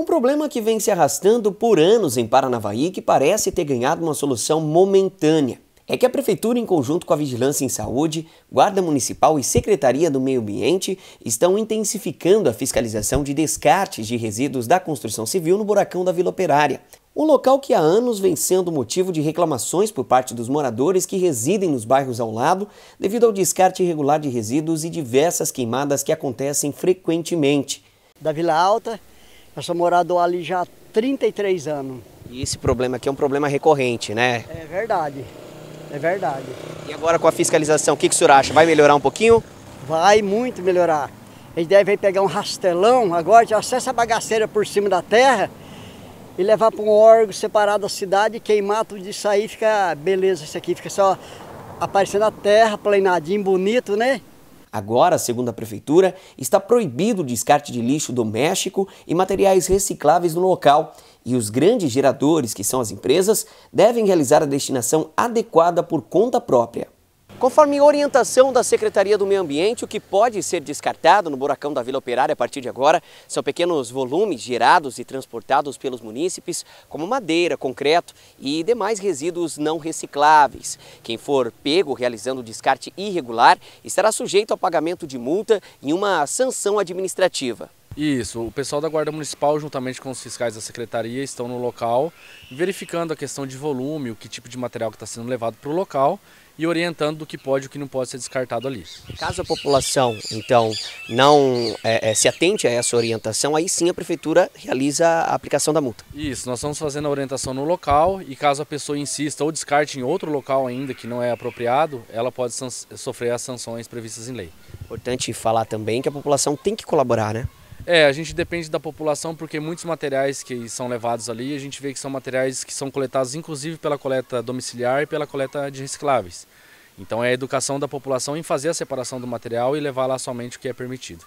Um problema que vem se arrastando por anos em Paranavaí e que parece ter ganhado uma solução momentânea é que a Prefeitura, em conjunto com a Vigilância em Saúde, Guarda Municipal e Secretaria do Meio Ambiente, estão intensificando a fiscalização de descartes de resíduos da construção civil no buracão da Vila Operária. Um local que há anos vem sendo motivo de reclamações por parte dos moradores que residem nos bairros ao lado, devido ao descarte irregular de resíduos e diversas queimadas que acontecem frequentemente. Da Vila Alta, eu sou morador ali já há 33 anos. E esse problema aqui é um problema recorrente, né? É verdade, é verdade. E agora com a fiscalização, o que, que o senhor acha? Vai melhorar um pouquinho? Vai muito melhorar. Eles devem pegar um rastelão agora, já acessa a bagaceira por cima da terra e levar para um órgão separado da cidade, queimar tudo isso aí, fica beleza isso aqui, fica só aparecendo a terra, planadinho, bonito, né? Agora, segundo a prefeitura, está proibido o descarte de lixo doméstico e materiais recicláveis no local e os grandes geradores, que são as empresas, devem realizar a destinação adequada por conta própria. Conforme orientação da Secretaria do Meio Ambiente, o que pode ser descartado no buracão da Vila Operária a partir de agora são pequenos volumes gerados e transportados pelos munícipes, como madeira, concreto e demais resíduos não recicláveis. Quem for pego realizando descarte irregular estará sujeito a pagamento de multa e uma sanção administrativa. Isso, o pessoal da Guarda Municipal, juntamente com os fiscais da Secretaria, estão no local, verificando a questão de volume, o que tipo de material que está sendo levado para o local e orientando do que pode e o que não pode ser descartado ali. Caso a população, então, não é, é, se atente a essa orientação, aí sim a Prefeitura realiza a aplicação da multa. Isso, nós estamos fazendo a orientação no local e caso a pessoa insista ou descarte em outro local ainda que não é apropriado, ela pode sofrer as sanções previstas em lei. Importante falar também que a população tem que colaborar, né? É, a gente depende da população porque muitos materiais que são levados ali, a gente vê que são materiais que são coletados inclusive pela coleta domiciliar e pela coleta de recicláveis. Então é a educação da população em fazer a separação do material e levar lá somente o que é permitido.